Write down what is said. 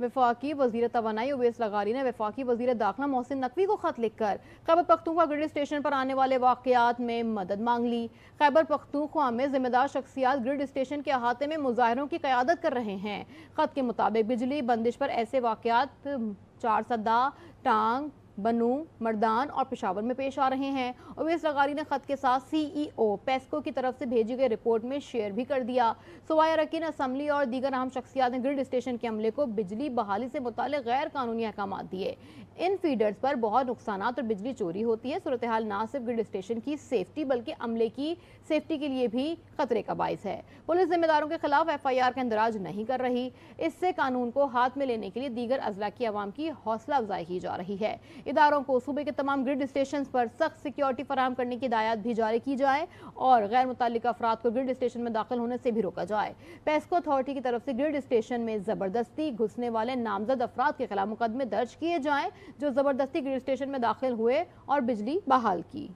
वफाकी वजीर तोानाई उवैस लगारी ने वफाकी वजी दाखिला मोहसिन नकवी को ख़त लिखकर खैबर पख्तूनख्वा ग्रिड स्टेशन पर आने वाले वाक़ात में मदद मांग ली खैबर पख्तूनख्वा में जिम्मेदार शख्सियात ग्रिड स्टेशन के अहाते में मुजाहरों की क़्यादत कर रहे हैं ख़त के मुताबिक बिजली बंदिश पर ऐसे वाकत चार सदा टांग बनू मर्दान और पेशावर में पेश आ रहे हैं और वे इस लगारी ने खत के साथ सीईओ पेस्को e की तरफ से भेजी गई रिपोर्ट में शेयर भी कर दिया सवाए अरकिन असम्बली और दीगर अहम शख्सियात ने ग्रिड स्टेशन के अमले को बिजली बहाली से मुतल गैर कानूनी अहकाम दिए इन फीडर्स पर बहुत नुकसान और बिजली चोरी होती है सूरत हाल ना सिर्फ ग्रिड स्टेशन की सेफ्टी बल्कि अमले की सेफ्टी के लिए भी खतरे का बायस है पुलिस जिम्मेदारों के खिलाफ एफ आई आर का इंदराज नहीं कर रही इससे कानून को हाथ में लेने के लिए दीगर अजला की आवाम की हौसला अफजाई की जा रही है इदारों को सूबे के तमाम ग्रिड स्टेशन पर सख्त सिक्योरिटी फराम करने की हिदायत भी जारी की जाए और गैर मुतल अफराद को ग्रिड स्टेशन में दाखिल होने से भी रोका जाए पेस्को अथॉरिटी की तरफ से ग्रिड स्टेशन में ज़बरदस्ती घुसने वाले नामजद अफराद के खिलाफ मुकदमे दर्ज किए जाए जो ज़बरदस्ती ग्रिड स्टेशन में दाखिल हुए और बिजली बहाल की